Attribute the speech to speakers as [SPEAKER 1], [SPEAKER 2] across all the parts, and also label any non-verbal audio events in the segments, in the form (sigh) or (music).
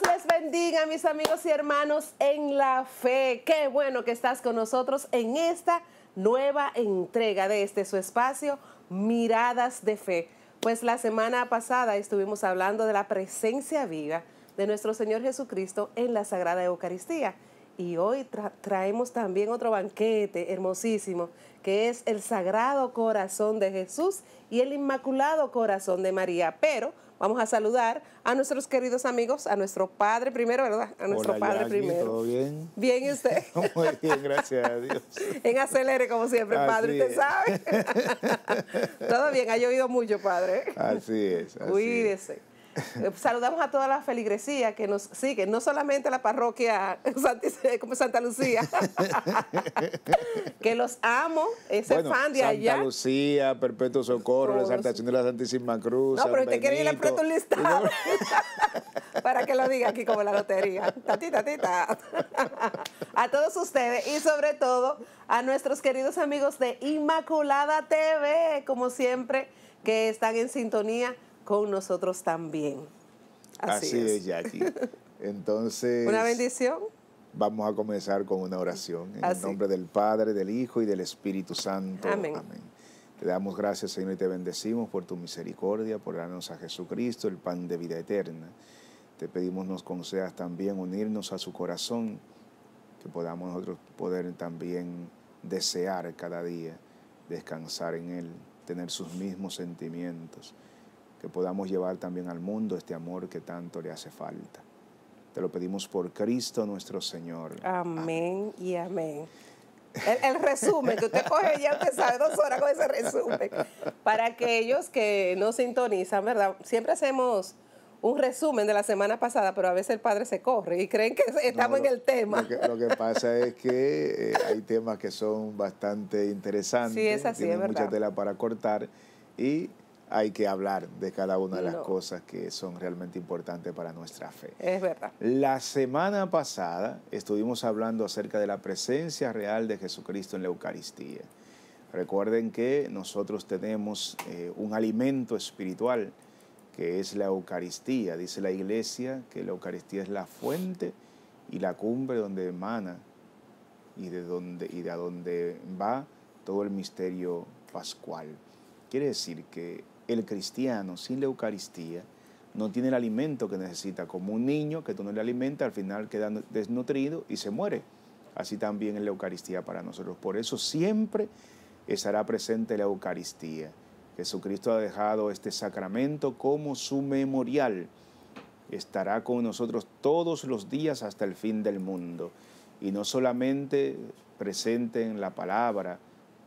[SPEAKER 1] Dios les bendiga, mis amigos y hermanos en la fe. Qué bueno que estás con nosotros en esta nueva entrega de este su espacio, Miradas de Fe. Pues la semana pasada estuvimos hablando de la presencia viva de nuestro Señor Jesucristo en la Sagrada Eucaristía. Y hoy traemos también otro banquete hermosísimo, que es el Sagrado Corazón de Jesús y el Inmaculado Corazón de María. Pero Vamos a saludar a nuestros queridos amigos, a nuestro padre primero, ¿verdad? A nuestro padre primero. ¿Todo bien? Bien, ¿y usted?
[SPEAKER 2] (laughs) Muy bien, gracias a Dios.
[SPEAKER 1] en acelere, como siempre, padre, usted sabe. (laughs) todo bien, ha llovido mucho, padre. Así es. Así Cuídese. Eh, saludamos a toda la feligresía que nos sigue, no solamente la parroquia (laughs) eh, como Santa Lucía, (laughs) que los amo, ese fan de Santa Santa
[SPEAKER 2] Lucía, Perpetuo Socorro, la Exaltación de la Santísima Cruz. No, pero te quiere ir a un
[SPEAKER 1] listado (laughs) para que lo diga aquí como la lotería. Tatita, a todos ustedes y sobre todo a nuestros queridos amigos de Inmaculada TV, como siempre, que están en sintonía con nosotros también. Así, es. Jackie.
[SPEAKER 2] (laughs) Entonces. Una bendición. Vamos a comenzar con una oración en el nombre del Padre, del Hijo y del Espíritu Santo. Amén. Te damos gracias, Señor, y te bendecimos por tu misericordia, por darnos a Jesucristo, el pan de vida eterna. Te pedimos nos concedas también unirnos a su corazón, que podamos nosotros poder también desear cada día descansar en Él, tener sus mismos sentimientos que podamos llevar también al mundo este amor que tanto le hace falta. Te lo pedimos por Cristo nuestro Señor.
[SPEAKER 1] Amén, y amén. El, resumen, que usted coge ya te sabe dos horas con ese resumen. Para aquellos que no sintonizan, ¿verdad? Siempre hacemos un resumen de la semana pasada, pero a veces el padre se corre y creen que estamos en el tema.
[SPEAKER 2] Lo que, pasa es que eh, hay temas que son bastante interesantes. Sí, es así, es mucha tela para cortar y hay que hablar de cada una de las cosas que son realmente importantes para nuestra fe. Es verdad. La semana pasada estuvimos hablando acerca de la presencia real de Jesucristo en la Eucaristía. Recuerden que nosotros tenemos eh, un alimento espiritual que es la Eucaristía. Dice la Iglesia que la Eucaristía es la fuente y la cumbre donde emana y de donde y de donde va todo el misterio pascual. Quiere decir que el cristiano sin la Eucaristía no tiene el alimento que necesita, como un niño que tú no le alimentas, al final queda desnutrido y se muere. Así también en la Eucaristía para nosotros. Por eso siempre estará presente la Eucaristía. Jesucristo ha dejado este sacramento como su memorial. Estará con nosotros todos los días hasta el fin del mundo. Y no solamente presente en la palabra,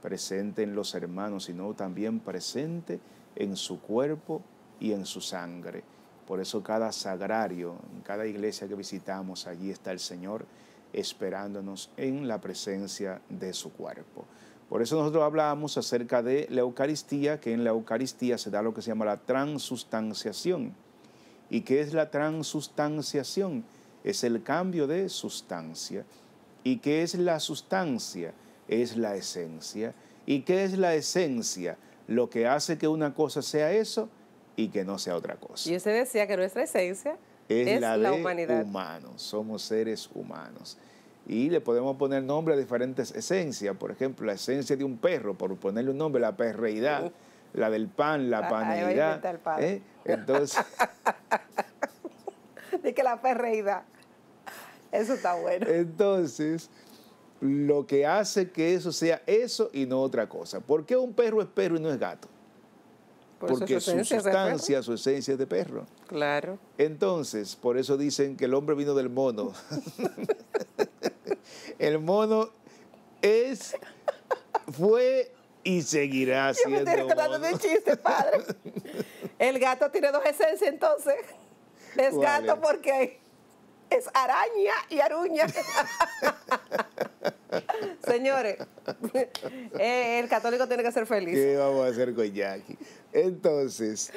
[SPEAKER 2] presente en los hermanos, sino también presente en su cuerpo y en su sangre. Por eso cada sagrario, en cada iglesia que visitamos, allí está el Señor esperándonos en la presencia de su cuerpo. Por eso nosotros hablábamos acerca de la Eucaristía, que en la Eucaristía se da lo que se llama la transustanciación. ¿Y qué es la transustanciación? Es el cambio de sustancia. ¿Y qué es la sustancia? Es la esencia. ¿Y qué es la esencia? lo que hace que una cosa sea eso y que no sea otra cosa.
[SPEAKER 1] Y usted decía que nuestra esencia es, la, de humanidad.
[SPEAKER 2] humanos, somos seres humanos. Y le podemos poner nombre a diferentes esencias, por ejemplo, la esencia de un perro, por ponerle un nombre, la perreidad, uh. la del pan, la panidad. ¿eh? Entonces...
[SPEAKER 1] (laughs) de que la perreidad. Eso está bueno.
[SPEAKER 2] Entonces, lo que hace que eso sea eso y no otra cosa. ¿Por qué un perro es perro y no es gato?
[SPEAKER 1] Porque su, sustancia,
[SPEAKER 2] su esencia es de perro. Claro. Entonces, por eso dicen que el hombre vino del mono. (laughs) el mono es, fue y seguirá siendo. (laughs) Yo me estoy
[SPEAKER 1] de chiste, padre. (laughs) El gato tiene dos esencias, entonces. Es gato porque es araña y aruña. (laughs) Señores, (laughs) eh, el católico tiene que ser feliz. ¿Qué
[SPEAKER 2] vamos a hacer con Jackie? Entonces,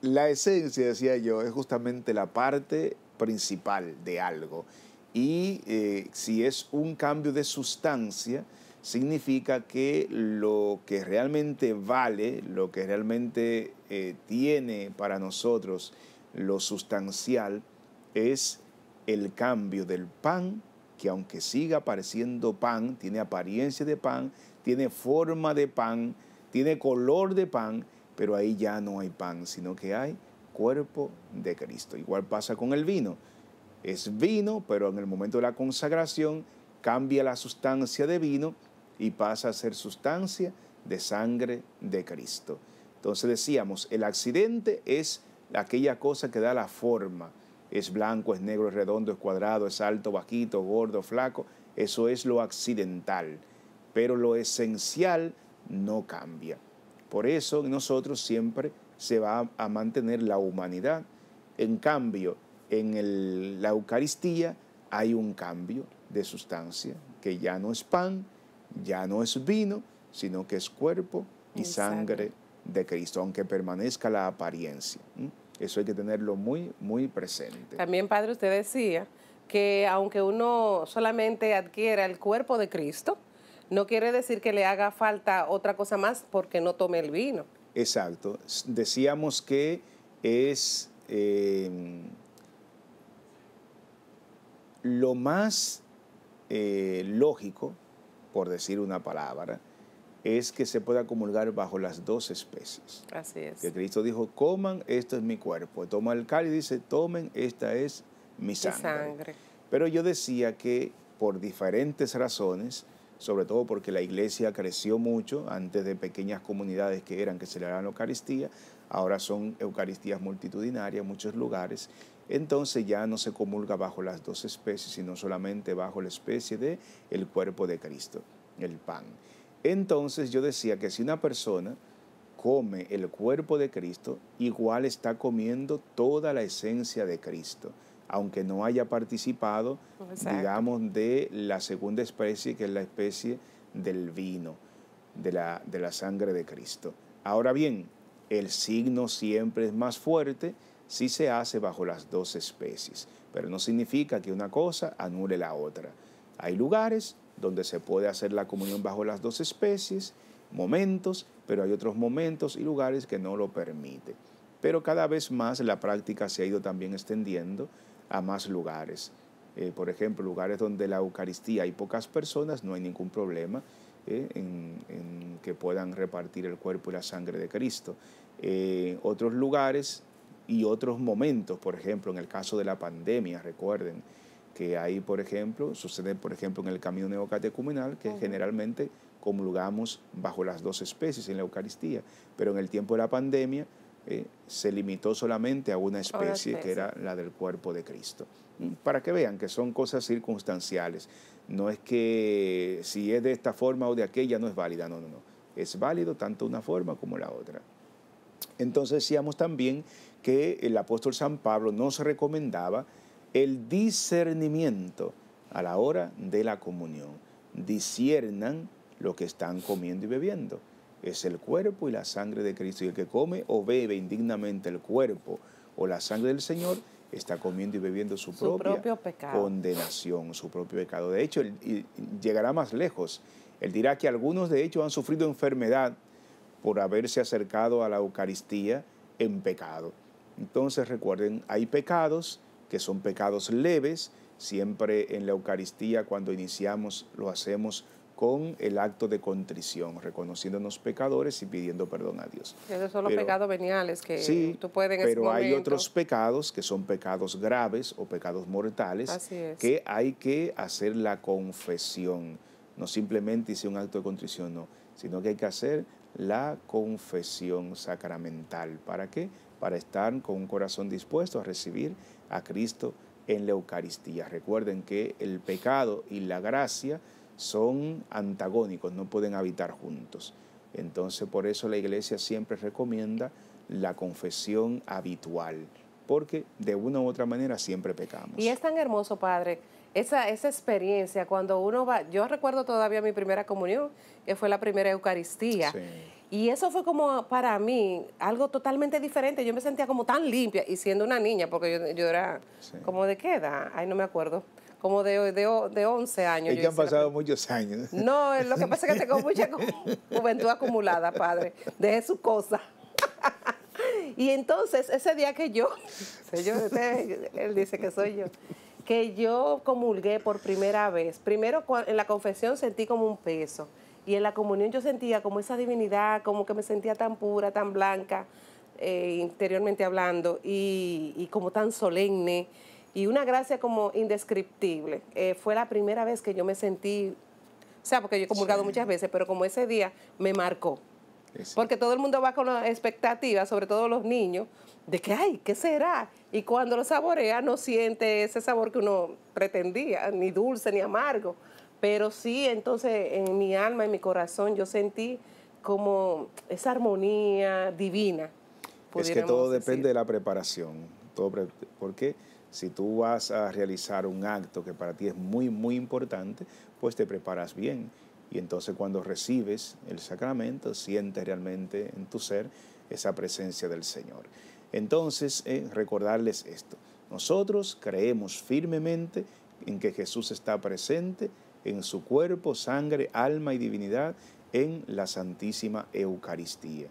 [SPEAKER 2] la esencia, decía yo, es justamente la parte principal de algo. Y eh, si es un cambio de sustancia, significa que lo que realmente vale, lo que realmente eh, tiene para nosotros lo sustancial, es el cambio del pan que aunque siga pareciendo pan, tiene apariencia de pan, tiene forma de pan, tiene color de pan, pero ahí ya no hay pan, sino que hay cuerpo de Cristo. Igual pasa con el vino. Es vino, pero en el momento de la consagración cambia la sustancia de vino y pasa a ser sustancia de sangre de Cristo. Entonces decíamos, el accidente es aquella cosa que da la forma, es blanco, es negro, es redondo, es cuadrado, es alto, bajito, gordo, flaco. Eso es lo accidental. Pero lo esencial no cambia. Por eso nosotros siempre se va a mantener la humanidad. En cambio, en la Eucaristía hay un cambio de sustancia, que ya no es pan, ya no es vino, sino que es cuerpo y sangre de Cristo, aunque permanezca la apariencia. Eso hay que tenerlo muy, muy presente.
[SPEAKER 1] También, padre, usted decía que aunque uno solamente adquiera el cuerpo de Cristo, no quiere decir que le haga falta otra cosa más porque no tome el vino.
[SPEAKER 2] Exacto. Decíamos que es em, lo más eh, lógico, por decir una palabra, es que se pueda comulgar bajo las dos especies. Así es. Que Cristo dijo, coman, esto es mi cuerpo. Toma el cáliz y dice, tomen, esta es mi sangre. Pero yo decía que por diferentes razones, sobre todo porque la iglesia creció mucho, antes de pequeñas comunidades que eran que se le Eucaristía, ahora son Eucaristías multitudinarias en muchos lugares, entonces ya no se comulga bajo las dos especies, sino solamente bajo la especie de el cuerpo de Cristo, el pan. Entonces yo decía que si una persona come el cuerpo de Cristo, igual está comiendo toda la esencia de Cristo, aunque no haya participado, digamos, de la segunda especie, que es la especie del vino, de la, de la sangre de Cristo. Ahora bien, el signo siempre es más fuerte si se hace bajo las dos especies, pero no significa que una cosa anule la otra. Hay lugares donde se puede hacer la comunión bajo las dos especies, momentos, pero hay otros momentos y lugares que no lo permite. Pero cada vez más la práctica se ha ido también extendiendo a más lugares. Eh, por ejemplo, lugares donde la Eucaristía hay pocas personas, no hay ningún problema eh, en, que puedan repartir el cuerpo y la sangre de Cristo. Eh, otros lugares y otros momentos, por ejemplo, en el caso de la pandemia, recuerden, que ahí, por ejemplo, sucede, por ejemplo, en el camino neocatecumenal, que generalmente comulgamos bajo las dos especies en la Eucaristía, pero en el tiempo de la pandemia eh, se limitó solamente a una especie, especie, que era la del cuerpo de Cristo. Mm, para que vean que son cosas circunstanciales, no es que si es de esta forma o de aquella no es válida, no, no, no, es válido tanto una forma como la otra. Entonces decíamos también que el apóstol San Pablo nos recomendaba el discernimiento a la hora de la comunión. Disciernan lo que están comiendo y bebiendo. Es el cuerpo y la sangre de Cristo. Y el que come o bebe indignamente el cuerpo o la sangre del Señor está comiendo y bebiendo su, propia condenación, su propio pecado. De hecho, llegará más lejos. Él dirá que algunos de hecho han sufrido enfermedad por haberse acercado a la Eucaristía en pecado. Entonces recuerden, hay pecados que son pecados leves. Siempre en la Eucaristía, cuando iniciamos, lo hacemos con el acto de contrición, reconociéndonos pecadores y pidiendo perdón a Dios.
[SPEAKER 1] Esos son los pero, pecados veniales que tú puedes Pero hay otros
[SPEAKER 2] pecados que son pecados graves o pecados mortales que hay que hacer la confesión. No simplemente hice un acto de contrición, no, sino que hay que hacer la confesión sacramental. ¿Para qué? Para estar con un corazón dispuesto a recibir a Cristo en la Eucaristía. Recuerden que el pecado y la gracia son antagónicos, no pueden habitar juntos. Entonces por eso la iglesia siempre recomienda la confesión habitual, porque de una u otra manera siempre pecamos.
[SPEAKER 1] Y es tan hermoso, Padre, esa, esa experiencia cuando uno va, yo recuerdo todavía mi primera comunión, que fue la primera Eucaristía. Sí. Y eso fue como para mí algo totalmente diferente. Yo me sentía como tan limpia y siendo una niña, porque yo, yo era como de qué edad, ay, no me acuerdo. Como de, de, de 11 años. Y han
[SPEAKER 2] pasado muchos años.
[SPEAKER 1] No, eh, lo que pasa es que tengo mucha juventud acumulada, padre. Deje su cosa. (laughs) y entonces, ese día que yo, (laughs) yo él dice que soy yo, que yo comulgué por primera vez. Primero en la confesión sentí como un peso y en la comunión yo sentía como esa divinidad, como que me sentía tan pura, tan blanca, eh, interiormente hablando, y, como tan solemne, y una gracia como indescriptible. Eh, fue la primera vez que yo me sentí, o sea, porque yo he comulgado muchas veces, pero como ese día me marcó. Porque todo el mundo va con la expectativa, sobre todo los niños, de que, ay, ¿qué será? Y cuando lo saborea no siente ese sabor que uno pretendía, ni dulce ni amargo. Pero sí, entonces en mi alma, en mi corazón, yo sentí como esa armonía divina. Es que todo
[SPEAKER 2] depende de la preparación. Todo porque si tú vas a realizar un acto que para ti es muy, muy importante, pues te preparas bien. Y entonces cuando recibes el sacramento, sientes realmente en tu ser esa presencia del Señor. Entonces, eh, recordarles esto. Nosotros creemos firmemente en que Jesús está presente en su cuerpo, sangre, alma y divinidad en la Santísima Eucaristía.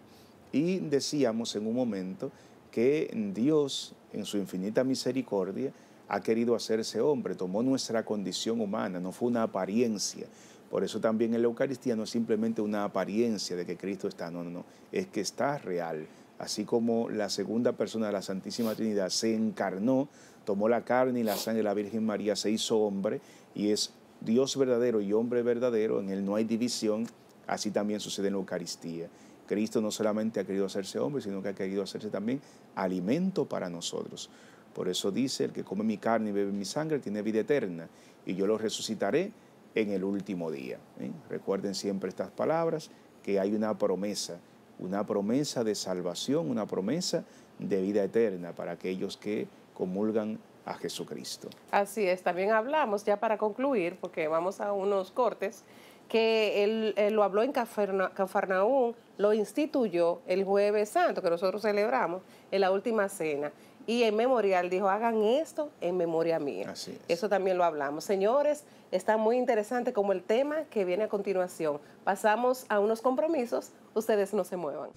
[SPEAKER 2] Y decíamos en un momento que Dios, en su infinita misericordia, ha querido hacerse hombre, tomó nuestra condición humana, no fue una apariencia. Por eso también en la Eucaristía no es simplemente una apariencia de que Cristo está, no, no, no, es que está real. Así como la segunda persona de la Santísima Trinidad se encarnó, tomó la carne y la sangre de la Virgen María, se hizo hombre y es Dios verdadero y hombre verdadero, en Él no hay división, así también sucede en la Eucaristía. Cristo no solamente ha querido hacerse hombre, sino que ha querido hacerse también alimento para nosotros. Por eso dice, el que come mi carne y bebe mi sangre tiene vida eterna, y yo lo resucitaré en el último día. ¿Eh? Recuerden siempre estas palabras, que hay una promesa, una promesa de salvación, una promesa de vida eterna para aquellos que comulgan a Jesucristo.
[SPEAKER 1] Así es, también hablamos, ya para concluir, porque vamos a unos cortes, que él, lo habló en Cafarna, Cafarnaún, lo instituyó el jueves santo, que nosotros celebramos en la última cena. Y en memorial dijo, hagan esto en memoria mía. Así Eso también lo hablamos. Señores, está muy interesante como el tema que viene a continuación. Pasamos a unos compromisos, ustedes no se muevan.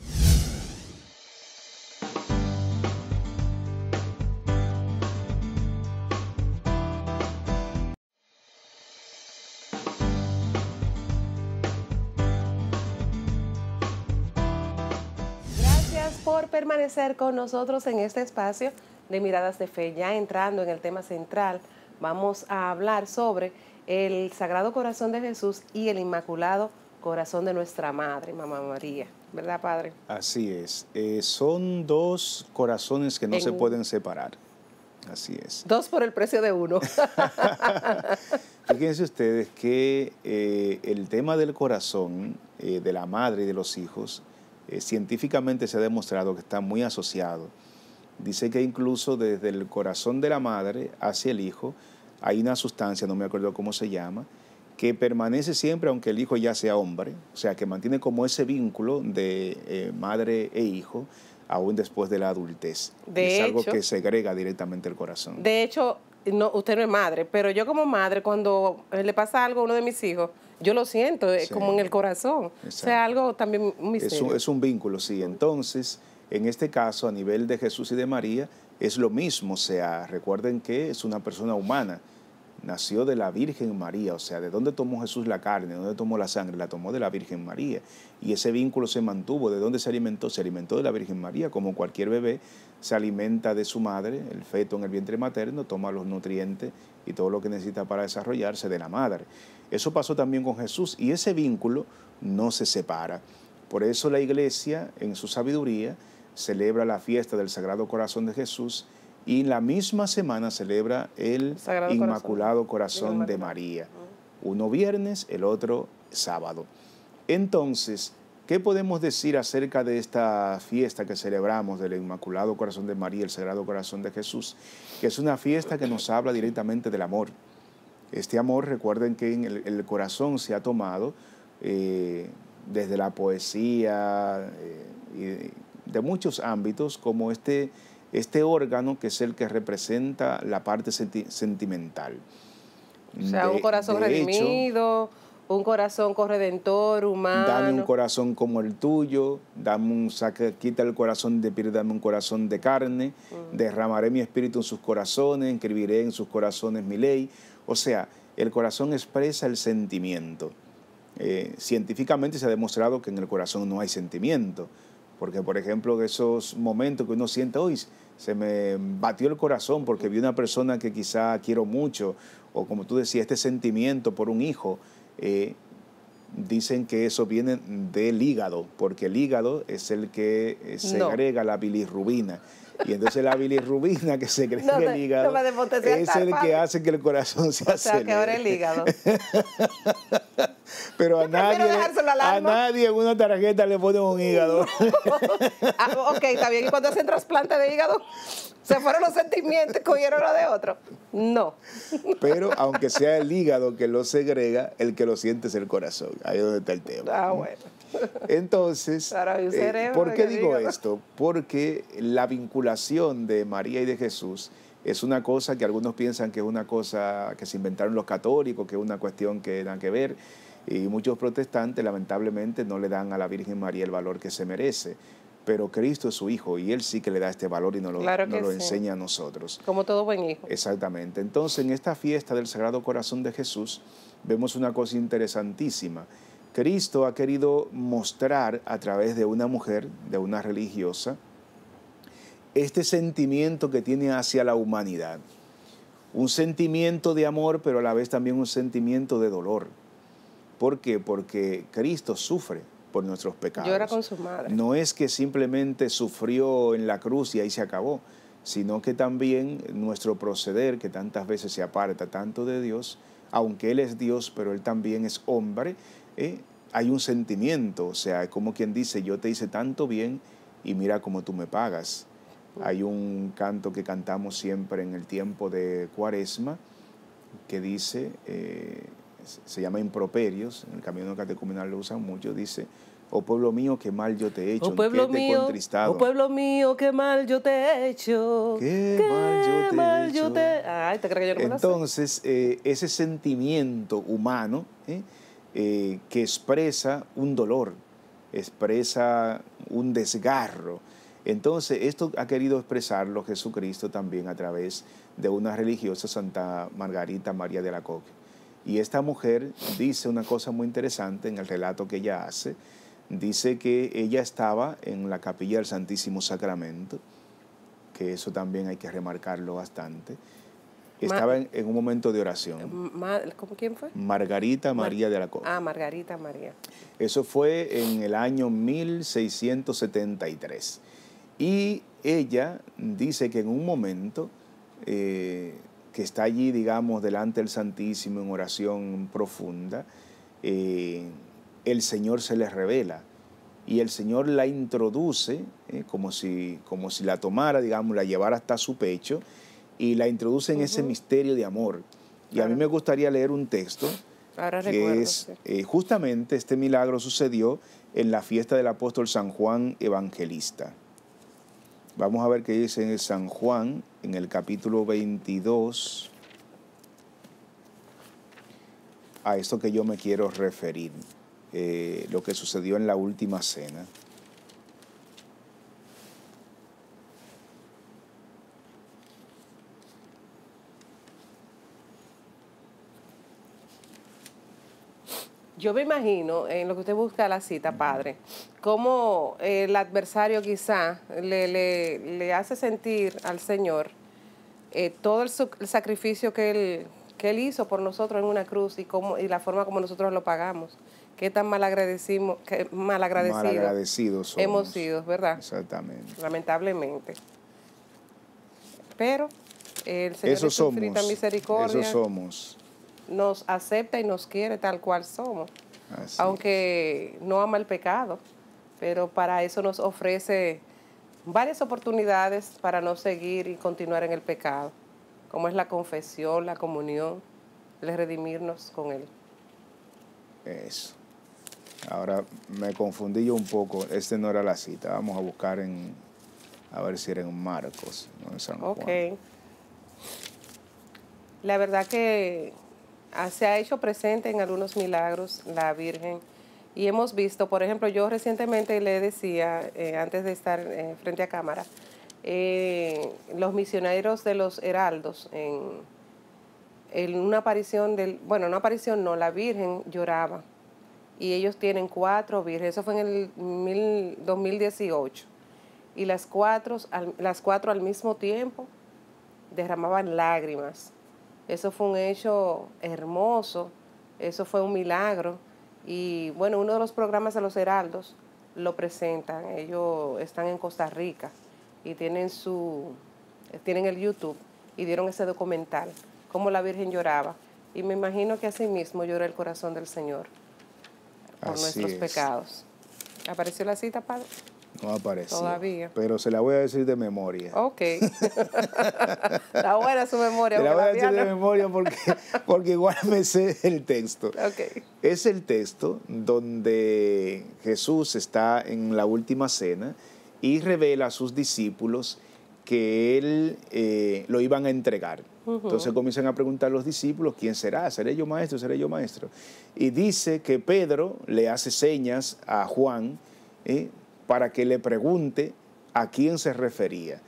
[SPEAKER 1] permanecer con nosotros en este espacio de miradas de fe. Ya entrando en el tema central, vamos a hablar sobre el Sagrado Corazón de Jesús y el Inmaculado Corazón de nuestra Madre, Mamá María. ¿Verdad, Padre?
[SPEAKER 2] Así es. Eh, son dos corazones que no se pueden separar. Así es. (laughs)
[SPEAKER 1] Dos por el precio de uno. (laughs)
[SPEAKER 2] Fíjense ustedes que eh, el tema del corazón eh, de la madre y de los hijos eh, científicamente se ha demostrado que está muy asociado. Dice que incluso desde el corazón de la madre hacia el hijo hay una sustancia, no me acuerdo cómo se llama, que permanece siempre aunque el hijo ya sea hombre, o sea, que mantiene como ese vínculo de eh, madre e hijo aún después de la adultez. De es algo que segrega directamente el corazón.
[SPEAKER 1] De hecho, no, usted no es madre, pero yo como madre, cuando eh, le pasa algo a uno de mis hijos, yo lo siento, eh, como en el corazón. O sea, algo también muy es es
[SPEAKER 2] un vínculo, sí. Entonces, en este caso, a nivel de Jesús y de María, es lo mismo. O sea, recuerden que es una persona humana. Nació de la Virgen María, o sea, ¿de dónde tomó Jesús la carne? ¿De dónde tomó la sangre? La tomó de la Virgen María. Y ese vínculo se mantuvo. ¿De dónde se alimentó? Se alimentó de la Virgen María, como cualquier bebé se alimenta de su madre, el feto en el vientre materno, toma los nutrientes y todo lo que necesita para desarrollarse de la madre. Eso pasó también con Jesús y ese vínculo no se separa. Por eso la iglesia, en su sabiduría, celebra la fiesta del Sagrado Corazón de Jesús y en la misma semana celebra el Inmaculado Corazón, Corazón de María. Ah. Uno viernes, el otro sábado. Entonces, ¿qué podemos decir acerca de esta fiesta que celebramos del Inmaculado Corazón de María, el Sagrado Corazón de Jesús? Que es una fiesta que nos habla directamente del amor este amor, recuerden que en el, corazón se ha tomado eh, desde la poesía eh, y de muchos ámbitos como este, este, órgano que es el que representa la parte sentimental. O sea, un corazón redimido,
[SPEAKER 1] un corazón corredentor, humano. Dame un
[SPEAKER 2] corazón como el tuyo, dame un quita el corazón de piel, dame un corazón de carne, derramaré mi espíritu en sus corazones, escribiré en sus corazones mi ley. O sea, el corazón expresa el sentimiento. Eh, científicamente se ha demostrado que en el corazón no hay sentimiento, porque por ejemplo esos momentos que uno siente hoy, se me batió el corazón porque vi una persona que quizá quiero mucho, o como tú decías, este sentimiento por un hijo, eh, dicen que eso viene del hígado, porque el hígado es el que eh, se agrega la bilirrubina. Y entonces la bilirrubina que se cree el hígado es el que hace que el corazón se acelere. O sea, que el hígado. (laughs) Pero a nadie, en una tarjeta le ponen un hígado. (laughs)
[SPEAKER 1] Ah, ok, está bien. ¿Y cuando hacen trasplante de hígado? ¿Se fueron los sentimientos, cogieron lo de otro? No.
[SPEAKER 2] Pero aunque sea el hígado que lo segrega, el que lo siente es el corazón. Ahí es donde está el tema. Ah, bueno. Entonces, (laughs) eh, ¿por qué digo esto? Porque la vinculación de María y de Jesús es una cosa que algunos piensan que es una cosa que se inventaron los católicos, que es una cuestión que dan que ver, y muchos protestantes lamentablemente no le dan a la Virgen María el valor que se merece pero Cristo es su hijo y él sí que le da este valor y nos lo, lo enseña a nosotros.
[SPEAKER 1] Como todo buen hijo.
[SPEAKER 2] Exactamente. Entonces, en esta fiesta del Sagrado Corazón de Jesús, vemos una cosa interesantísima Cristo ha querido mostrar a través de una mujer, de una religiosa, este sentimiento que tiene hacia la humanidad. Un sentimiento de amor, pero a la vez también un sentimiento de dolor. ¿Por qué? Porque Cristo sufre por nuestros pecados. Llora con
[SPEAKER 1] su madre. No
[SPEAKER 2] es que simplemente sufrió en la cruz y ahí se acabó, sino que también nuestro proceder, que tantas veces se aparta tanto de Dios, aunque Él es Dios, pero Él también es hombre, ¿eh? hay un sentimiento, o sea, es como quien dice, yo te hice tanto bien y mira cómo tú me pagas. Hay un canto que cantamos siempre en el tiempo de Cuaresma que dice, eh, se llama improperios, en el camino de catecumenal lo usan mucho, dice, oh pueblo mío, qué mal yo te he hecho, oh, pueblo mío, Oh pueblo
[SPEAKER 1] mío, qué mal yo te he hecho. Qué, mal yo te he hecho. Ay, ¿te que yo no
[SPEAKER 2] Entonces, eh, ese sentimiento humano... Eh, que expresa un dolor, expresa un desgarro. Entonces, esto ha querido expresarlo Jesucristo también a través de una religiosa, Santa Margarita María de la Coque. Y esta mujer dice una cosa muy interesante en el relato que ella hace. Dice que ella estaba en la capilla del Santísimo Sacramento, que eso también hay que remarcarlo bastante estaba en, un momento de oración. Eh, ¿Cómo quién fue? Margarita María de la Costa.
[SPEAKER 1] Ah, Margarita María.
[SPEAKER 2] Eso fue en el año 1673. Y ella dice que en un momento eh, que está allí, digamos, delante del Santísimo en oración profunda, eh, el Señor se le revela y el Señor la introduce como, si, como si la tomara, digamos, la llevara hasta su pecho y la introduce en ese misterio de amor. Y a mí me gustaría leer un texto que es eh, justamente este milagro sucedió en la fiesta del apóstol San Juan Evangelista. Vamos a ver qué dice en San Juan, en el capítulo 22, a esto que yo me quiero referir, eh, lo que sucedió en la última cena.
[SPEAKER 1] Yo me imagino, en lo que usted busca la cita, padre, cómo el adversario quizá le, le, hace sentir al Señor eh, todo el, sacrificio que él, que él hizo por nosotros en una cruz y, cómo, y la forma como nosotros lo pagamos. Qué tan mal, agradecimos, mal agradecidos,
[SPEAKER 2] hemos sido,
[SPEAKER 1] ¿verdad? Exactamente. Lamentablemente. Pero el Señor Eso somos. misericordia. Eso somos nos acepta y nos quiere tal cual somos, aunque no ama el pecado, pero para eso nos ofrece varias oportunidades para no seguir y continuar en el pecado, como es la confesión, la comunión, el redimirnos con Él.
[SPEAKER 2] Eso. Ahora me confundí yo un poco, este no era la cita, vamos a buscar en, a ver si era en Marcos, no Ok.
[SPEAKER 1] La verdad que Ah, se ha hecho presente en algunos milagros la Virgen. Y hemos visto, por ejemplo, yo recientemente le decía, eh, antes de estar eh, frente a cámara, eh, los misioneros de los heraldos, en, en, una aparición del, bueno, una aparición no, la Virgen lloraba. Y ellos tienen cuatro virgen, eso fue en el 2018. Y las cuatro, las cuatro al mismo tiempo derramaban lágrimas eso fue un hecho hermoso, eso fue un milagro. Y bueno, uno de los programas de los Heraldos lo presentan. Ellos están en Costa Rica y tienen su tienen el YouTube y dieron ese documental, cómo la Virgen lloraba. Y me imagino que así mismo llora el corazón del Señor
[SPEAKER 2] por nuestros pecados.
[SPEAKER 1] ¿Apareció la cita, Padre?
[SPEAKER 2] No aparece. Todavía. Pero se la voy a decir de memoria.
[SPEAKER 1] Ok. (laughs) la buena su memoria. la voy a decir de
[SPEAKER 2] memoria (laughs) porque, igual me sé el texto. Ok. Es el texto donde Jesús está en la última cena y revela a sus discípulos que él eh, lo iban a entregar. Entonces comienzan a preguntar los discípulos, ¿quién será? ¿Seré yo maestro? ¿Seré yo maestro? Y dice que Pedro le hace señas a Juan, eh, para que le pregunte a quién se refería.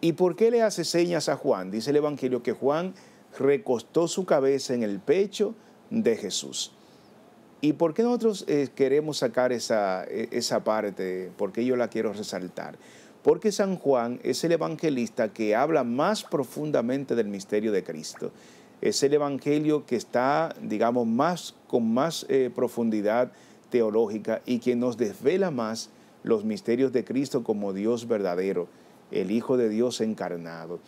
[SPEAKER 2] ¿Y por qué le hace señas a Juan? Dice el Evangelio que Juan recostó su cabeza en el pecho de Jesús. ¿Y por qué nosotros eh, queremos sacar esa, e, esa parte? Porque yo la quiero resaltar? Porque San Juan es el evangelista que habla más profundamente del misterio de Cristo. Es el evangelio que está, digamos, más, con más eh, profundidad teológica y que nos desvela más los misterios de Cristo como Dios verdadero, el Hijo de Dios encarnado.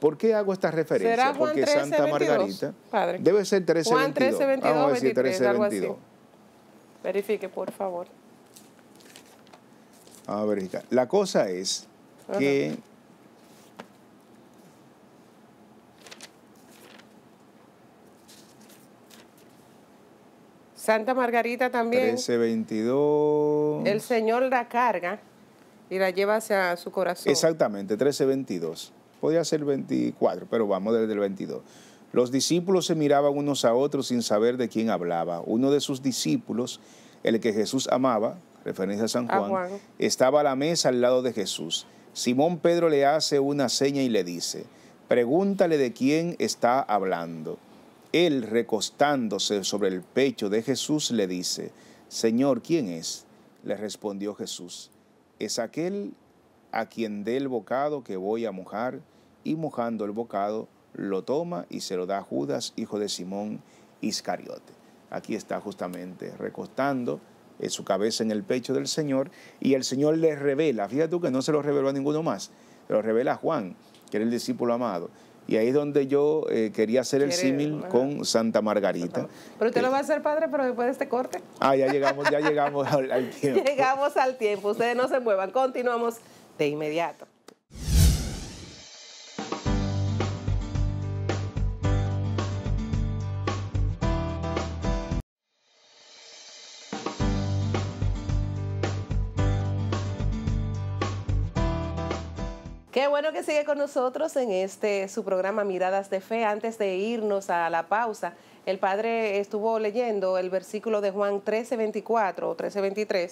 [SPEAKER 2] ¿Por qué hago esta referencia? ¿Será Juan Porque 13, Santa 22, Margarita
[SPEAKER 1] padre. debe ser 1322. Juan 13, 22, Vamos 23, a decir algo Así. Verifique, por favor.
[SPEAKER 2] A verificar. La cosa es que uh -huh.
[SPEAKER 1] Santa Margarita también.
[SPEAKER 2] 1322. El
[SPEAKER 1] Señor la carga y la lleva hacia su corazón.
[SPEAKER 2] Exactamente, 1322. Podría ser 24, pero vamos desde el 22. Los discípulos se miraban unos a otros sin saber de quién hablaba. Uno de sus discípulos, el que Jesús amaba, referencia a San Juan, estaba a la mesa al lado de Jesús. Simón Pedro le hace una seña y le dice, pregúntale de quién está hablando. Él recostándose sobre el pecho de Jesús le dice, Señor, ¿quién es? Le respondió Jesús, es aquel a quien dé el bocado que voy a mojar, y mojando el bocado lo toma y se lo da a Judas, hijo de Simón Iscariote. Aquí está justamente recostando eh, su cabeza en el pecho del Señor y el Señor le revela, fíjate tú que no se lo reveló a ninguno más, se lo revela a Juan, que era el discípulo amado. Y ahí es donde yo eh, quería hacer el símil con Santa Margarita. Pero usted lo eh. va a
[SPEAKER 1] hacer, padre, pero después de este corte.
[SPEAKER 2] Ah, ya llegamos, ya llegamos al (laughs) tiempo.
[SPEAKER 1] Llegamos al tiempo. Ustedes no se muevan. Continuamos de inmediato. Qué bueno que sigue con nosotros en este su programa Miradas de Fe. Antes de irnos a la pausa, el padre estuvo leyendo el versículo de Juan 13, o 13,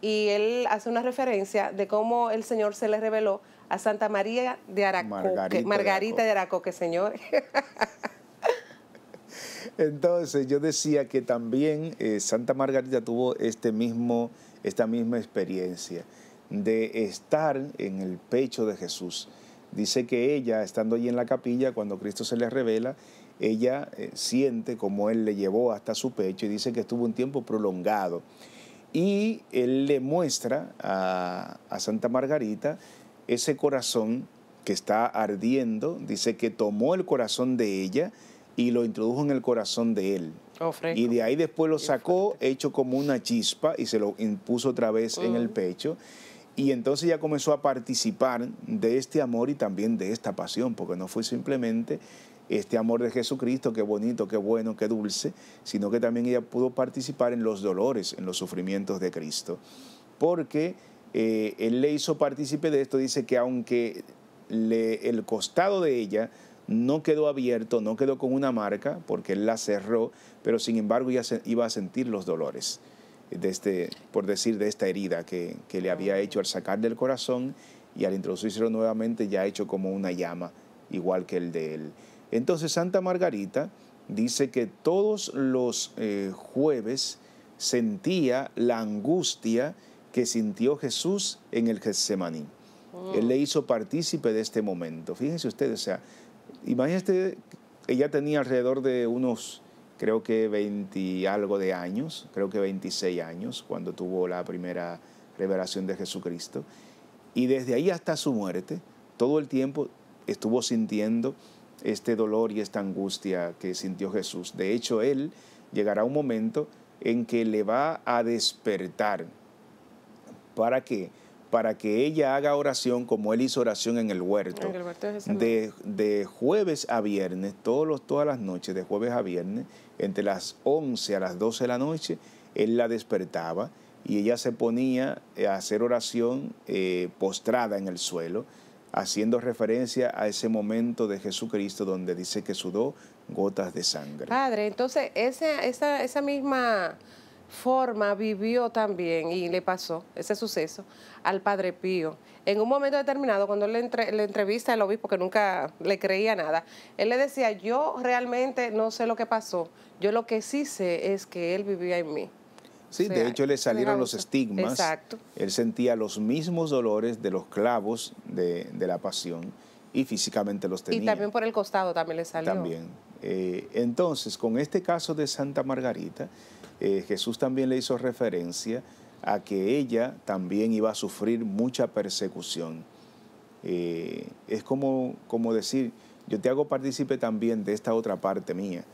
[SPEAKER 1] y él hace una referencia de cómo el Señor se le reveló a Santa María de Aracoque, Margarita, de Aracoque, Señor. (laughs)
[SPEAKER 2] Entonces yo decía que también eh, Santa Margarita tuvo este mismo, esta misma experiencia de estar en el pecho de Jesús. Dice que ella, estando allí en la capilla, cuando Cristo se le revela, ella eh, siente como Él le llevó hasta su pecho y dice que estuvo un tiempo prolongado. Y Él le muestra a, Santa Margarita ese corazón que está ardiendo, dice que tomó el corazón de ella y lo introdujo en el corazón de él. Oh, y de ahí después lo sacó, hecho como una chispa, y se lo impuso otra vez en el mm. pecho. Y entonces ella comenzó a participar de este amor y también de esta pasión, porque no fue simplemente este amor de Jesucristo, qué bonito, qué bueno, qué dulce, sino que también ella pudo participar en los dolores, en los sufrimientos de Cristo. Porque eh, Él le hizo partícipe de esto, dice que aunque el costado de ella no quedó abierto, no quedó con una marca, porque Él la cerró, pero sin embargo ella iba a sentir los dolores este, por decir, de esta herida que, le había hecho al sacar del corazón y al introducirlo nuevamente ya hecho como una llama, igual que el de él. Entonces Santa Margarita dice que todos los eh, jueves sentía la angustia que sintió Jesús en el Getsemaní. Él le hizo partícipe de este momento. Fíjense ustedes, o sea, imagínense, ella tenía alrededor de unos creo que 20 algo de años, creo que 26 años, cuando tuvo la primera revelación de Jesucristo. Y desde ahí hasta su muerte, todo el tiempo estuvo sintiendo este dolor y esta angustia que sintió Jesús. De hecho, él llegará un momento en que le va a despertar. ¿Para qué? Para que ella haga oración como él hizo oración en el huerto. de, jueves a viernes, todos todas las noches, de jueves a viernes, entre las 11 a las 12 de la noche, él la despertaba y ella se ponía a hacer oración eh, postrada en el suelo, haciendo referencia a ese momento de Jesucristo donde dice que sudó gotas de sangre.
[SPEAKER 1] Padre, entonces esa, esa, esa misma forma vivió también, y le pasó ese suceso, al Padre Pío. En un momento determinado, cuando le, entre, le entrevista el obispo, que nunca le creía nada, él le decía, yo realmente no sé lo que pasó, yo lo que sí sé es que él vivía en mí.
[SPEAKER 2] Sí, de hecho le salieron los estigmas. Exacto. Él sentía los mismos dolores de los clavos de, la pasión y físicamente los tenía. Y también
[SPEAKER 1] por el costado también le salió. También.
[SPEAKER 2] Eh, entonces, con este caso de Santa Margarita, eh, Jesús también le hizo referencia a que ella también iba a sufrir mucha persecución. Eh, es como, como decir, yo te hago partícipe también de esta otra parte mía.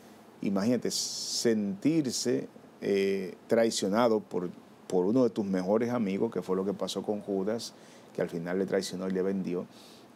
[SPEAKER 2] Imagínate, sentirse eh, traicionado por, por uno de tus mejores amigos, que fue lo que pasó con Judas, que al final le traicionó y le vendió.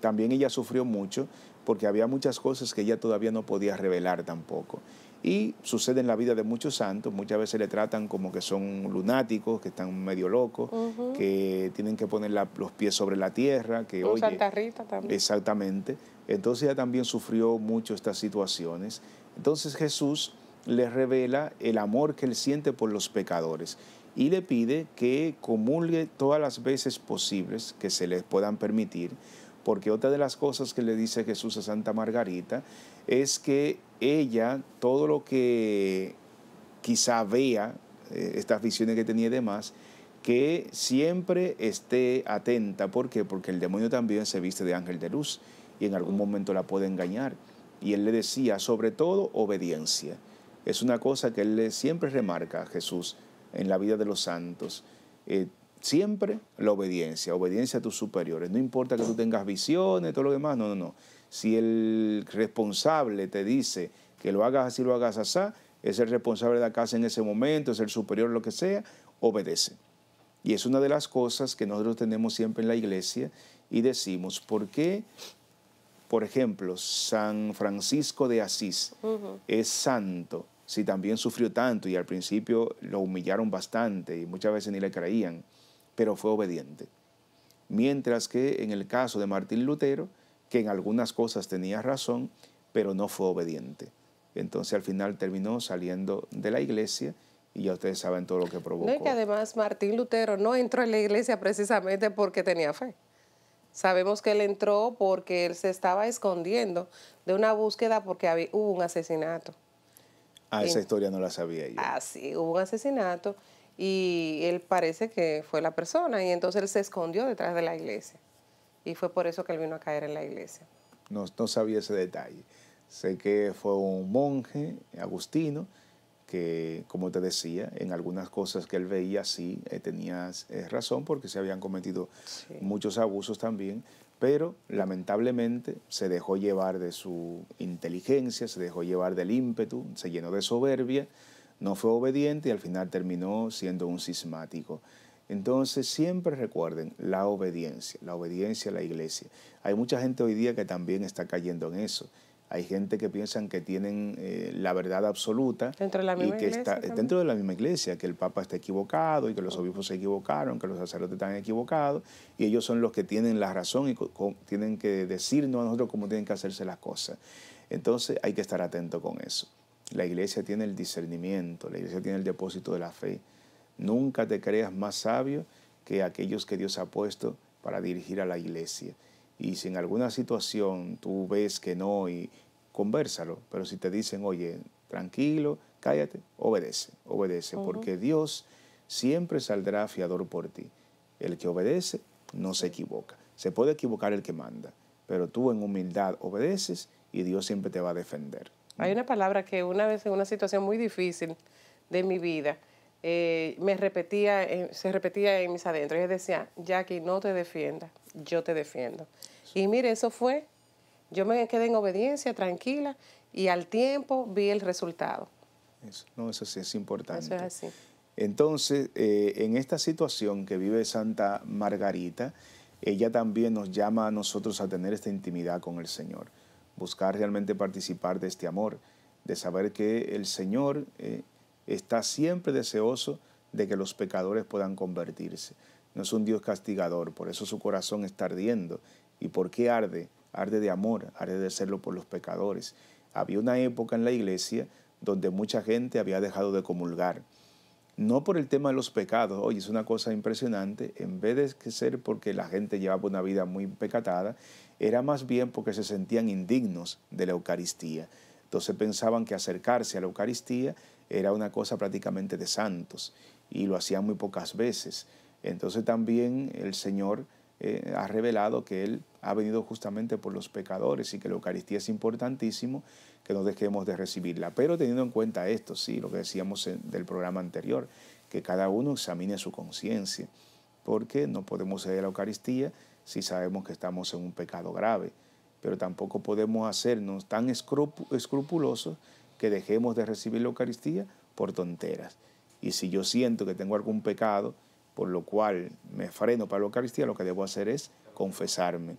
[SPEAKER 2] También ella sufrió mucho porque había muchas cosas que ella todavía no podía revelar tampoco. Y sucede en la vida de muchos santos, muchas veces le tratan como que son lunáticos, que están medio locos, que tienen que poner los pies sobre la tierra, que Santa Rita también. Exactamente. Entonces ella también sufrió mucho estas situaciones. Entonces Jesús le revela el amor que él siente por los pecadores y le pide que comulgue todas las veces posibles que se les puedan permitir, porque otra de las cosas que le dice Jesús a Santa Margarita es que ella todo lo que quizá vea, eh, estas visiones que tenía y demás, que siempre esté atenta. ¿Por qué? Porque el demonio también se viste de ángel de luz y en algún momento la puede engañar. Y él le decía, sobre todo, obediencia. Es una cosa que él siempre remarca a Jesús en la vida de los santos. Eh, siempre la obediencia, obediencia a tus superiores. No importa que tú tengas visiones, todo lo demás, no, no, no. Si el responsable te dice que lo hagas así, lo hagas así, es el responsable de la casa en ese momento, es el superior, lo que sea, obedece. Y es una de las cosas que nosotros tenemos siempre en la iglesia y decimos, ¿por qué, por ejemplo, San Francisco de Asís es santo? Si también sufrió tanto y al principio lo humillaron bastante y muchas veces ni le creían, pero fue obediente. Mientras que en el caso de Martín Lutero, que en algunas cosas tenía razón, pero no fue obediente. Entonces al final terminó saliendo de la iglesia y ya ustedes saben todo lo que provocó. que
[SPEAKER 1] además Martín Lutero no entró en la iglesia precisamente porque tenía fe. Sabemos que él entró porque él se estaba escondiendo de una búsqueda porque hubo un asesinato. Ah, esa
[SPEAKER 2] historia no la sabía yo. Ah,
[SPEAKER 1] sí, hubo un asesinato y él parece que fue la persona y entonces él se escondió detrás de la iglesia y fue por eso que él vino a caer en la iglesia.
[SPEAKER 2] No, sabía ese detalle. Sé que fue un monje agustino que, como te decía, en algunas cosas que él veía sí tenía eh, tenías eh, razón porque se habían cometido muchos abusos también, pero lamentablemente se dejó llevar de su inteligencia, se dejó llevar del ímpetu, se llenó de soberbia, no fue obediente y al final terminó siendo un cismático. Entonces siempre recuerden la obediencia, la obediencia a la iglesia. Hay mucha gente hoy día que también está cayendo en eso. Hay gente que piensan que tienen eh, la verdad absoluta dentro de la y que está eh, dentro de la misma iglesia, que el Papa está equivocado y que los obispos se equivocaron, que los sacerdotes están equivocados y ellos son los que tienen la razón y tienen que decirnos a nosotros cómo tienen que hacerse las cosas. Entonces hay que estar atento con eso. La iglesia tiene el discernimiento, la iglesia tiene el depósito de la fe Nunca te creas más sabio que aquellos que Dios ha puesto para dirigir a la iglesia. Y si en alguna situación tú ves que no, y conversalo, pero si te dicen, oye, tranquilo, cállate, obedece, obedece, porque Dios siempre saldrá fiador por ti. El que obedece no se equivoca. Se puede equivocar el que manda, pero tú en humildad obedeces y Dios siempre te va a defender.
[SPEAKER 1] Hay una palabra que una vez en una situación muy difícil de mi vida, eh, me repetía, se repetía en mis adentros. decía decía, Jackie, no te defienda yo te defiendo. Y mire, eso fue, yo me quedé en obediencia, tranquila, y al tiempo vi el resultado.
[SPEAKER 2] Eso, no, eso sí es importante. Eso es así. Entonces, eh, en esta situación que vive Santa Margarita, ella también nos llama a nosotros a tener esta intimidad con el Señor, buscar realmente participar de este amor, de saber que el Señor eh, está siempre deseoso de que los pecadores puedan convertirse. No es un Dios castigador, por eso su corazón está ardiendo. ¿Y por qué arde? Arde de amor, arde de serlo por los pecadores. Había una época en la iglesia donde mucha gente había dejado de comulgar. No por el tema de los pecados, oye, es una cosa impresionante, en vez de ser porque la gente llevaba una vida muy pecatada, era más bien porque se sentían indignos de la Eucaristía. Entonces pensaban que acercarse a la Eucaristía era una cosa prácticamente de santos y lo hacían muy pocas veces. Entonces también el Señor eh, ha revelado que Él ha venido justamente por los pecadores y que la Eucaristía es importantísimo, que no dejemos de recibirla. Pero teniendo en cuenta esto, sí, lo que decíamos del programa anterior, que cada uno examine su conciencia, porque no podemos hacer la Eucaristía si sabemos que estamos en un pecado grave, pero tampoco podemos hacernos tan escrupulosos que dejemos de recibir la Eucaristía por tonteras. Y si yo siento que tengo algún pecado, por lo cual me freno para la Eucaristía, lo que debo hacer es confesarme.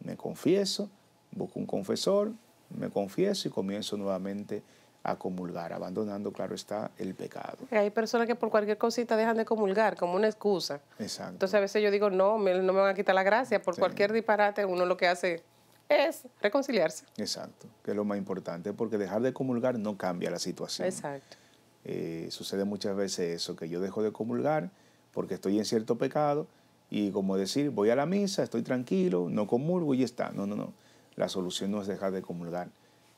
[SPEAKER 2] Me confieso, busco un confesor, me confieso y comienzo nuevamente a comulgar, abandonando, claro está, el pecado.
[SPEAKER 1] Hay personas que por cualquier cosita dejan de comulgar, como una excusa. Exacto. Entonces a veces yo digo, no, no me van a quitar la gracia, por cualquier disparate uno lo que hace es reconciliarse. Exacto,
[SPEAKER 2] que es lo más importante, porque dejar de comulgar no cambia la situación. Exacto. Eh, sucede muchas veces eso, que yo dejo de comulgar porque estoy en cierto pecado y como decir, voy a la misa, estoy tranquilo, no comulgo y ya está. No, no, no. La solución no es dejar de comulgar,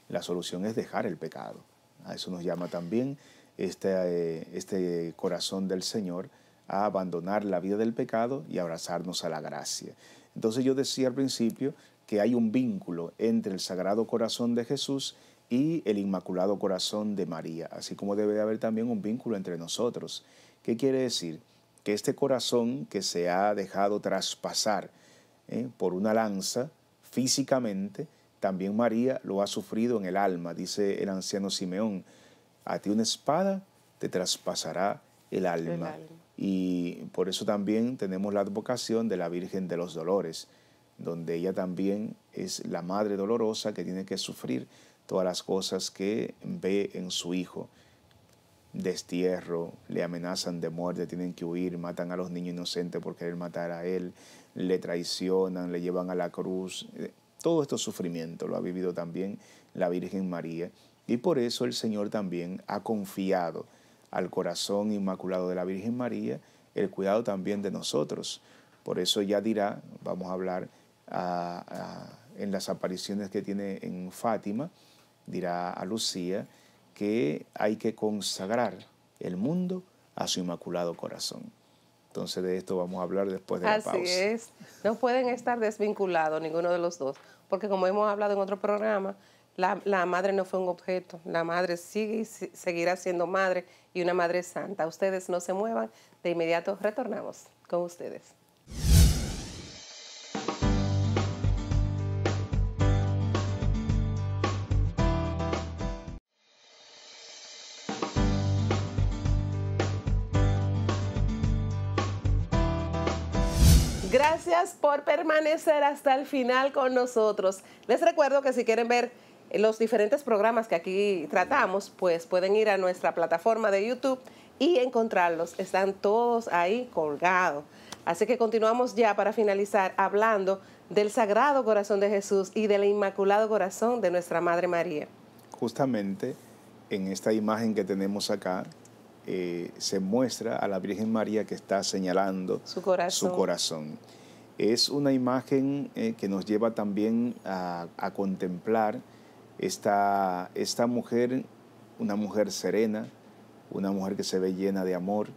[SPEAKER 2] la solución es dejar el pecado. A eso nos llama también este, eh, este corazón del Señor a abandonar la vida del pecado y abrazarnos a la gracia. Entonces yo decía al principio que hay un vínculo entre el Sagrado Corazón de Jesús y el Inmaculado Corazón de María, así como debe de haber también un vínculo entre nosotros. ¿Qué quiere decir? Que este corazón que se ha dejado traspasar ¿eh? por una lanza físicamente, también María lo ha sufrido en el alma, dice el anciano Simeón, a ti una espada te traspasará el alma. El alma. Y por eso también tenemos la advocación de la Virgen de los Dolores donde ella también es la madre dolorosa que tiene que sufrir todas las cosas que ve en su hijo. Destierro, le amenazan de muerte, tienen que huir, matan a los niños inocentes por querer matar a él, le traicionan, le llevan a la cruz. Eh, todo esto sufrimiento lo ha vivido también la Virgen María y por eso el Señor también ha confiado al corazón inmaculado de la Virgen María el cuidado también de nosotros. Por eso ya dirá, vamos a hablar en las apariciones que tiene en Fátima, dirá a Lucía, que hay que consagrar el mundo a su inmaculado corazón. Entonces de esto vamos a hablar después de la pausa. Así
[SPEAKER 1] es. No pueden estar desvinculados ninguno de los dos, porque como hemos hablado en otro programa, la, la madre no fue un objeto, la madre sigue seguirá siendo madre y una madre santa. Ustedes no se muevan, de inmediato retornamos con ustedes. por permanecer hasta el final con nosotros. Les recuerdo que si quieren ver los diferentes programas que aquí tratamos, pues pueden ir a nuestra plataforma de YouTube y encontrarlos. Están todos ahí colgados. Así que continuamos ya para finalizar hablando del Sagrado Corazón de Jesús y del Inmaculado Corazón de nuestra Madre María.
[SPEAKER 2] Justamente en esta imagen que tenemos acá eh, se muestra a la Virgen María que está señalando su corazón. Su corazón es una imagen eh, que nos lleva también a, contemplar esta, esta, mujer, una mujer serena, una mujer que se ve llena de amor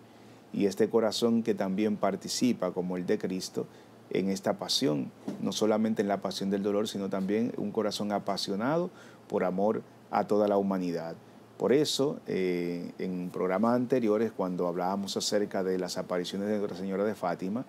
[SPEAKER 2] y este corazón que también participa, como el de Cristo, en esta pasión, no solamente en la pasión del dolor, sino también un corazón apasionado por amor a toda la humanidad. Por eso, eh, en programas anteriores, cuando hablábamos acerca de las apariciones de Nuestra Señora de Fátima,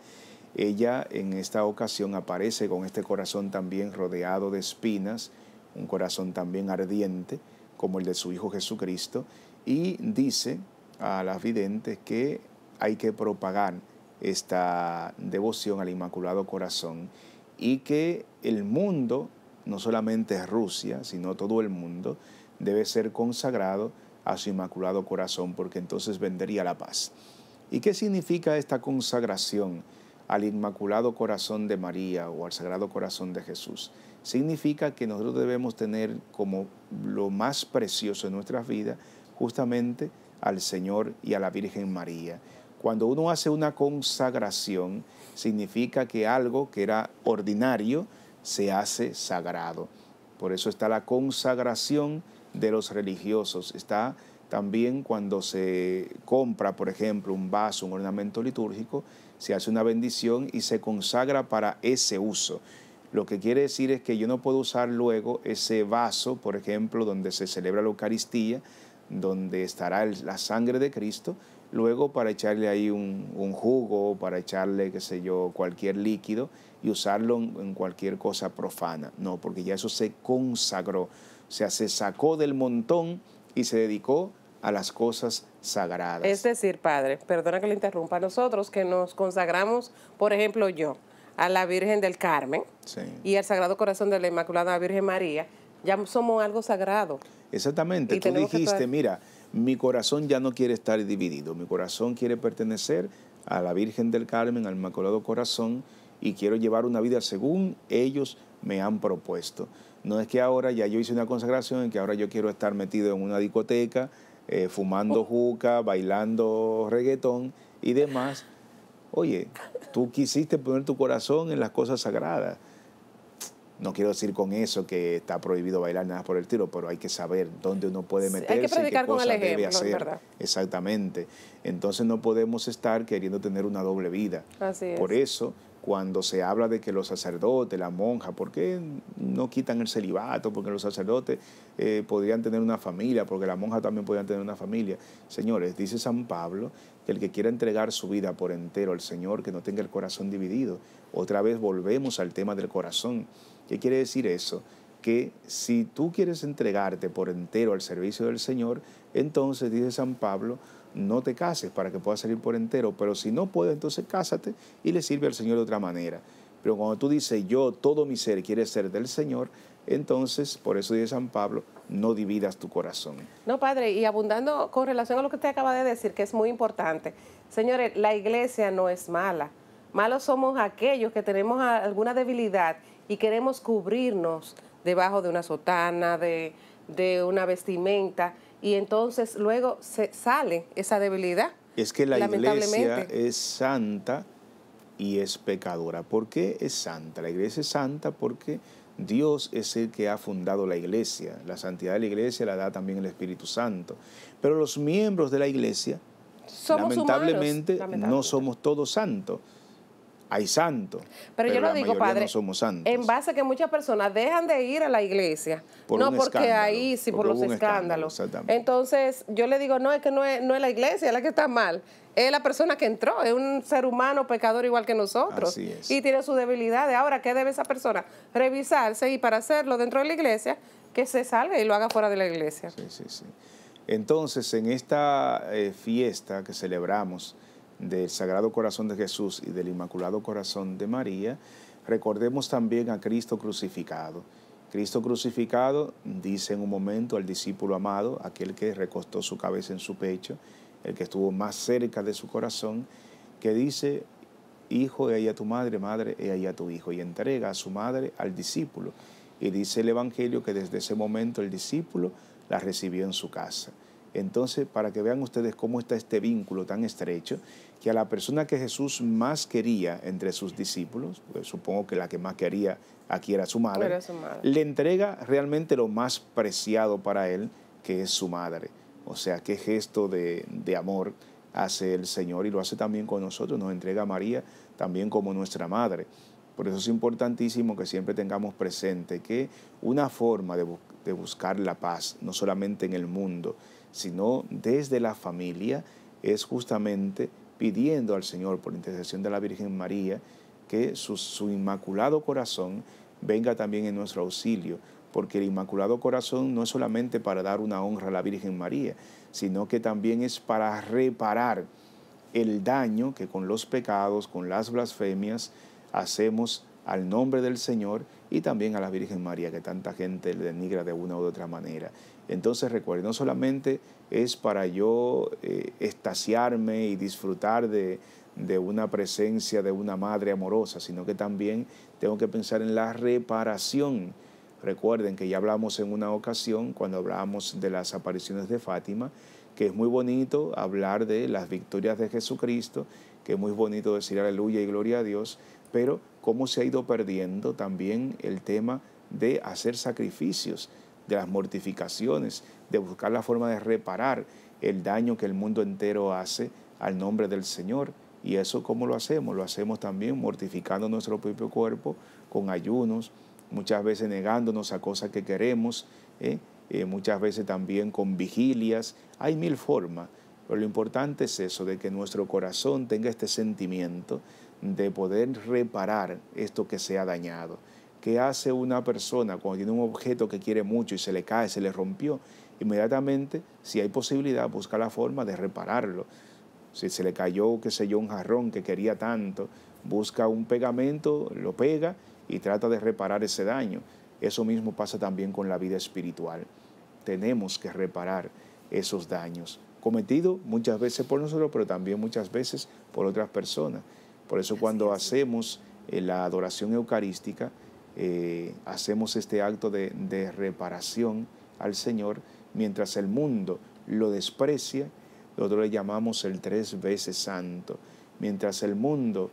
[SPEAKER 2] ella en esta ocasión aparece con este corazón también rodeado de espinas, un corazón también ardiente como el de su Hijo Jesucristo, y dice a las videntes que hay que propagar esta devoción al Inmaculado Corazón y que el mundo, no solamente Rusia, sino todo el mundo, debe ser consagrado a su Inmaculado Corazón, porque entonces vendría la paz. ¿Y qué significa esta consagración? al Inmaculado Corazón de María o al Sagrado Corazón de Jesús. Significa que nosotros debemos tener como lo más precioso en nuestras vidas justamente al Señor y a la Virgen María. Cuando uno hace una consagración, significa que algo que era ordinario se hace sagrado. Por eso está la consagración de los religiosos. Está también cuando se compra, por ejemplo, un vaso, un ornamento litúrgico, se hace una bendición y se consagra para ese uso. Lo que quiere decir es que yo no puedo usar luego ese vaso, por ejemplo, donde se celebra la Eucaristía, donde estará la sangre de Cristo, luego para echarle ahí un, jugo, para echarle, qué sé yo, cualquier líquido y usarlo en, cualquier cosa profana. No, porque ya eso se consagró, o sea, se sacó del montón y se dedicó a las cosas sagradas. Es
[SPEAKER 1] decir, Padre, perdona que le interrumpa, nosotros que nos consagramos, por ejemplo, yo, a la Virgen del Carmen y al Sagrado Corazón de la Inmaculada Virgen María, ya somos algo sagrado.
[SPEAKER 2] Exactamente, tú dijiste, mira, mi corazón ya no quiere estar dividido, mi corazón quiere pertenecer a la Virgen del Carmen, al Inmaculado Corazón, y quiero llevar una vida según ellos me han propuesto. No es que ahora ya yo hice una consagración, en que ahora yo quiero estar metido en una discoteca, eh, fumando oh. juca, bailando reggaetón y demás. Oye, tú quisiste poner tu corazón en las cosas sagradas. No quiero decir con eso que está prohibido bailar nada por el tiro, pero hay que saber dónde uno puede meterse hay que predicar con debe Exactamente. Entonces no podemos estar queriendo tener una doble vida. Así es. Por eso cuando se habla de que los sacerdotes, la monja, ¿por qué no quitan el celibato? Porque los sacerdotes eh, podrían tener una familia, porque la monja también podrían tener una familia. Señores, dice San Pablo que el que quiera entregar su vida por entero al Señor, que no tenga el corazón dividido. Otra vez volvemos al tema del corazón. ¿Qué quiere decir eso? Que si tú quieres entregarte por entero al servicio del Señor, entonces, dice San Pablo, no te cases para que puedas salir por entero, pero si no puedes, entonces cásate y le sirve al Señor de otra manera. Pero cuando tú dices, yo, todo mi ser quiere ser del Señor, entonces, por eso dice San Pablo, no dividas tu corazón.
[SPEAKER 1] No, padre, y abundando con relación a lo que usted acaba de decir, que es muy importante, señores, la iglesia no es mala. Malos somos aquellos que tenemos alguna debilidad y queremos cubrirnos debajo de una sotana, de, de una vestimenta y entonces luego se sale esa debilidad.
[SPEAKER 2] Es que la iglesia es santa y es pecadora. ¿Por qué es santa? La iglesia es santa porque Dios es el que ha fundado la iglesia. La santidad de la iglesia la da también el Espíritu Santo. Pero los miembros de la iglesia,
[SPEAKER 1] lamentablemente, no
[SPEAKER 2] somos todos santos hay santos. Pero, yo lo digo, padre, somos en
[SPEAKER 1] base a que muchas personas dejan de ir a la iglesia, no porque ahí, sí, por los escándalos. Entonces, yo le digo, no, es que no es, no es la iglesia la que está mal, es la persona que entró, es un ser humano pecador igual que nosotros Así es. y tiene sus debilidades. Ahora, ¿qué debe esa persona? Revisarse y para hacerlo dentro de la iglesia, que se salga y lo haga fuera de la iglesia. Sí, sí, sí.
[SPEAKER 2] Entonces, en esta eh, fiesta que celebramos, del Sagrado Corazón de Jesús y del Inmaculado Corazón de María, recordemos también a Cristo crucificado. Cristo crucificado dice en un momento al discípulo amado, aquel que recostó su cabeza en su pecho, el que estuvo más cerca de su corazón, que dice, hijo, he ahí a tu madre, madre, he ahí a tu hijo, y entrega a su madre al discípulo. Y dice el Evangelio que desde ese momento el discípulo la recibió en su casa. Entonces, para que vean ustedes cómo está este vínculo tan estrecho, que a la persona que Jesús más quería entre sus discípulos, pues supongo que la que más quería aquí era su madre, le entrega realmente lo más preciado para él, que es su madre. O sea, qué gesto de, amor hace el Señor y lo hace también con nosotros, nos entrega a María también como nuestra madre. Por eso es importantísimo que siempre tengamos presente que una forma de, de buscar la paz, no solamente en el mundo, sino desde la familia, es justamente pidiendo al Señor por intercesión de la Virgen María que su, su inmaculado corazón venga también en nuestro auxilio, porque el Inmaculado Corazón no es solamente para dar una honra a la Virgen María, sino que también es para reparar el daño que con los pecados, con las blasfemias, hacemos al nombre del Señor y también a la Virgen María, que tanta gente le denigra de una u otra manera. Entonces recuerden, no solamente es para yo estaciarme eh, y disfrutar de, de una presencia de una madre amorosa, sino que también tengo que pensar en la reparación. Recuerden que ya hablamos en una ocasión, cuando hablábamos de las apariciones de Fátima, que es muy bonito hablar de las victorias de Jesucristo, que es muy bonito decir aleluya y gloria a Dios, pero cómo se ha ido perdiendo también el tema de hacer sacrificios, de las mortificaciones, de buscar la forma de reparar el daño que el mundo entero hace al nombre del Señor. ¿Y eso cómo lo hacemos? Lo hacemos también mortificando nuestro propio cuerpo con ayunos, muchas veces negándonos a cosas que queremos, ¿eh? Eh, muchas veces también con vigilias. Hay mil formas, pero lo importante es eso, de que nuestro corazón tenga este sentimiento de poder reparar esto que se ha dañado. ¿Qué hace una persona cuando tiene un objeto que quiere mucho y se le cae, se le rompió, inmediatamente, si hay posibilidad, busca la forma de repararlo. Si se le cayó, qué sé yo, un jarrón que quería tanto, busca un pegamento, lo pega y trata de reparar ese daño. Eso mismo pasa también con la vida espiritual. Tenemos que reparar esos daños cometidos muchas veces por nosotros, pero también muchas veces por otras personas. Por eso cuando hacemos eh, la adoración eucarística, eh, hacemos este acto de, de reparación al Señor, mientras el mundo lo desprecia, nosotros le llamamos el tres veces santo. Mientras el mundo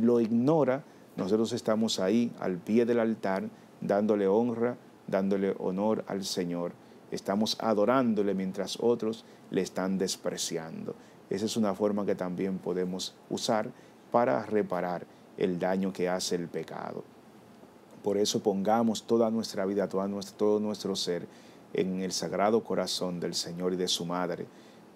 [SPEAKER 2] mm, lo ignora, nosotros estamos ahí al pie del altar dándole honra, dándole honor al Señor. Estamos adorándole mientras otros le están despreciando. Esa es una forma que también podemos usar para reparar el daño que hace el pecado. Por eso pongamos toda nuestra vida, todo nuestro ser en el sagrado corazón del Señor y de su Madre,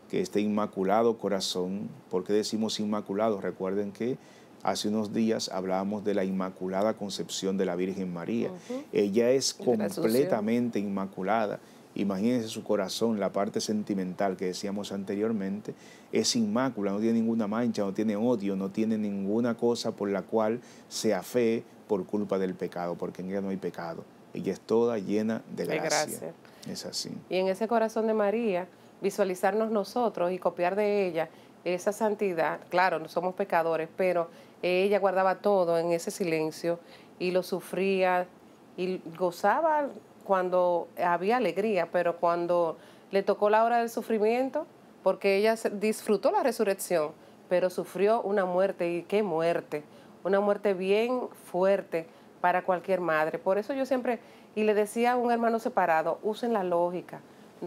[SPEAKER 2] que este inmaculado corazón, ¿por qué decimos inmaculado? Recuerden que hace unos días hablábamos de la inmaculada concepción de la Virgen María. Ella es completamente inmaculada. Imagínense su corazón, la parte sentimental que decíamos anteriormente, es inmaculada, no tiene ninguna mancha, no tiene odio, no tiene ninguna cosa por la cual sea fe, por culpa del pecado, porque en ella no hay pecado. Ella es toda llena de gracia. gracia. Es así.
[SPEAKER 1] Y en ese corazón de María, visualizarnos nosotros y copiar de ella esa santidad, claro, no somos pecadores, pero ella guardaba todo en ese silencio y lo sufría y gozaba cuando había alegría, pero cuando le tocó la hora del sufrimiento, porque ella disfrutó la resurrección, pero sufrió una muerte y qué muerte una muerte bien fuerte para cualquier madre. Por eso yo siempre, y le decía a un hermano separado, usen la lógica.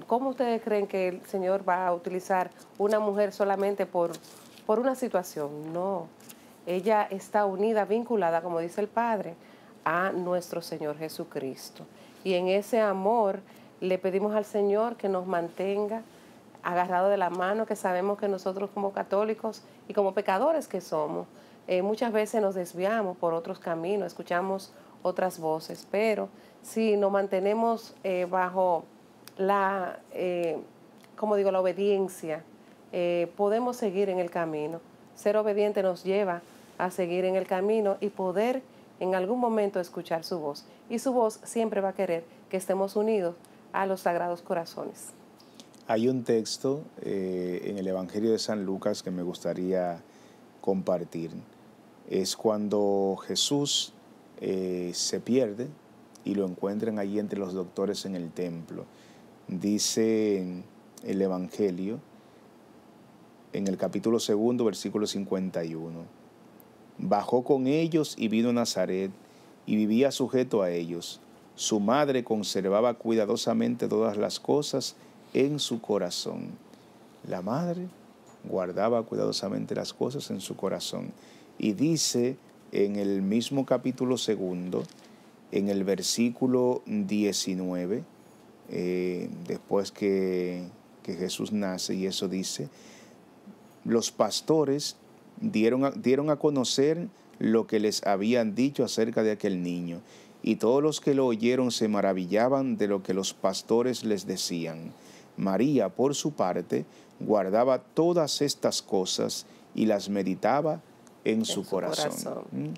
[SPEAKER 1] ¿Cómo ustedes creen que el Señor va a utilizar una mujer solamente por, por una situación? No, ella está unida, vinculada, como dice el Padre, a nuestro Señor Jesucristo. Y en ese amor le pedimos al Señor que nos mantenga agarrado de la mano, que sabemos que nosotros como católicos y como pecadores que somos, eh, muchas veces nos desviamos por otros caminos, escuchamos otras voces, pero si nos mantenemos eh, bajo la, eh, como digo, la obediencia, podemos seguir en el camino. Ser obediente nos lleva a seguir en el camino y poder en algún momento escuchar su voz. Y su voz siempre va a querer que estemos unidos a los sagrados corazones.
[SPEAKER 2] Hay un texto en el Evangelio de San Lucas que me gustaría compartir es cuando Jesús eh, se pierde y lo encuentran allí entre los doctores en el templo. Dice el Evangelio en el capítulo segundo, versículo 51. Bajó con ellos y vino a Nazaret y vivía sujeto a ellos. Su madre conservaba cuidadosamente todas las cosas en su corazón. La madre guardaba cuidadosamente las cosas en su corazón. Y dice en el mismo capítulo segundo, en el versículo 19, eh, después que, Jesús nace, y eso dice, los pastores dieron dieron a conocer lo que les habían dicho acerca de aquel niño, y todos los que lo oyeron se maravillaban de lo que los pastores les decían. María, por su parte, guardaba todas estas cosas y las meditaba en, su, corazón. ¿Mm?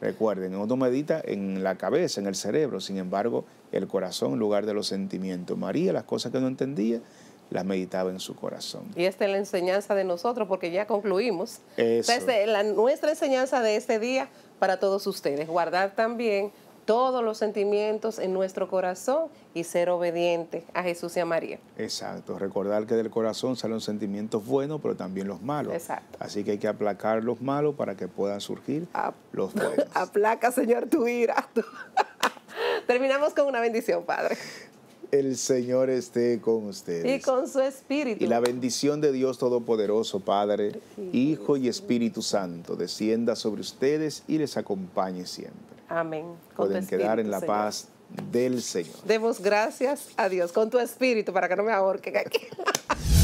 [SPEAKER 2] Recuerden, uno medita en la cabeza, en el cerebro, sin embargo, el corazón en lugar de los sentimientos. María, las cosas que no entendía, las meditaba en su corazón.
[SPEAKER 1] Y esta es la enseñanza de nosotros, porque ya concluimos. Esta es la, nuestra enseñanza de este día para todos ustedes, guardar también todos los sentimientos en nuestro corazón y ser obediente a Jesús y a María. Exacto,
[SPEAKER 2] recordar que del corazón salen sentimientos buenos, pero también los malos. Exacto. Así que hay que aplacar los malos para que puedan surgir los (laughs) buenos.
[SPEAKER 1] Aplaca, Señor, tu ira. (laughs) Terminamos con una bendición, Padre.
[SPEAKER 2] El Señor esté con ustedes.
[SPEAKER 1] Y con su Espíritu. Y la
[SPEAKER 2] bendición de Dios Todopoderoso, Padre, Hijo y Espíritu Santo, descienda sobre ustedes y les acompañe siempre.
[SPEAKER 1] Amén. Pueden quedar en la paz
[SPEAKER 2] del Señor.
[SPEAKER 1] Demos gracias a Dios con tu espíritu para que no me ahorquen aquí. (laughs)